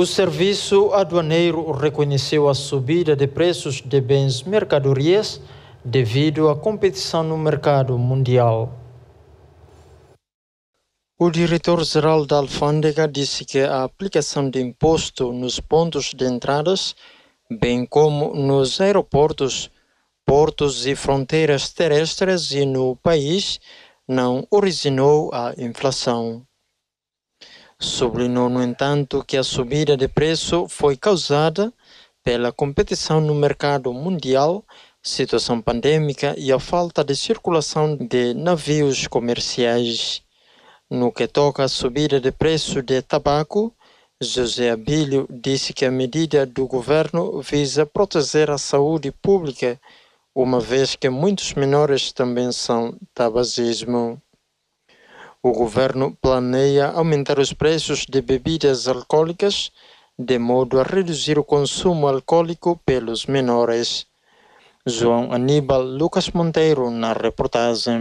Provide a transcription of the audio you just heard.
O Serviço Aduaneiro reconheceu a subida de preços de bens mercadorias devido à competição no mercado mundial. O diretor-geral da Alfândega disse que a aplicação de imposto nos pontos de entradas, bem como nos aeroportos, portos e fronteiras terrestres e no país, não originou a inflação. Sublinhou, no entanto, que a subida de preço foi causada pela competição no mercado mundial, situação pandêmica e a falta de circulação de navios comerciais. No que toca à subida de preço de tabaco, José Abílio disse que a medida do governo visa proteger a saúde pública, uma vez que muitos menores também são tabagismo. O governo planeia aumentar os preços de bebidas alcoólicas de modo a reduzir o consumo alcoólico pelos menores. João Aníbal Lucas Monteiro na reportagem.